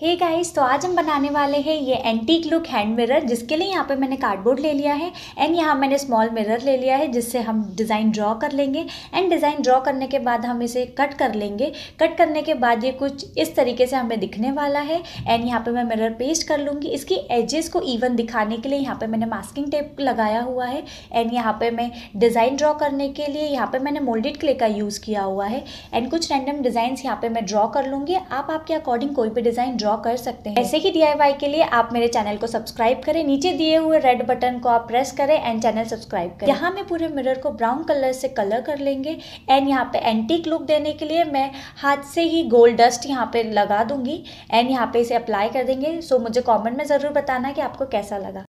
हे hey guys तो आज हम बनाने वाले हैं ये एंटीक लुक हैंड मिरर जिसके लिए यहाँ पे मैंने कार्डबोर्ड ले लिया है एंड यहाँ मैंने स्मॉल मिरर ले लिया है जिससे हम डिज़ाइन ड्रॉ कर लेंगे एंड डिज़ाइन ड्रॉ करने के बाद हम इसे कट कर लेंगे कट करने के बाद ये कुछ इस तरीके से हमें दिखने वाला है एंड यहाँ पर मैं मिरर पेस्ट कर लूँगी इसकी एजेस को इवन दिखाने के लिए यहाँ पर मैंने मास्किंग टेप लगाया हुआ है एंड यहाँ पर मैं डिज़ाइन ड्रॉ करने के लिए यहाँ पर मैंने मोल्डेड क्ले का यूज़ किया हुआ है एंड कुछ रैंडम डिज़ाइंस यहाँ पर मैं ड्रॉ कर लूँगी आप आपके अकॉर्डिंग कोई भी डिज़ाइन ड्रॉ कर सकते हैं ऐसे ही डी के लिए आप मेरे चैनल को सब्सक्राइब करें नीचे दिए हुए रेड बटन को आप प्रेस करें एंड चैनल सब्सक्राइब करें यहाँ मैं पूरे मिरर को ब्राउन कलर से कलर कर लेंगे एंड यहाँ पे एंटीक लुक देने के लिए मैं हाथ से ही गोल्ड डस्ट यहाँ पे लगा दूंगी एंड यहाँ पे इसे अप्लाई कर देंगे सो मुझे कॉमेंट में ज़रूर बताना कि आपको कैसा लगा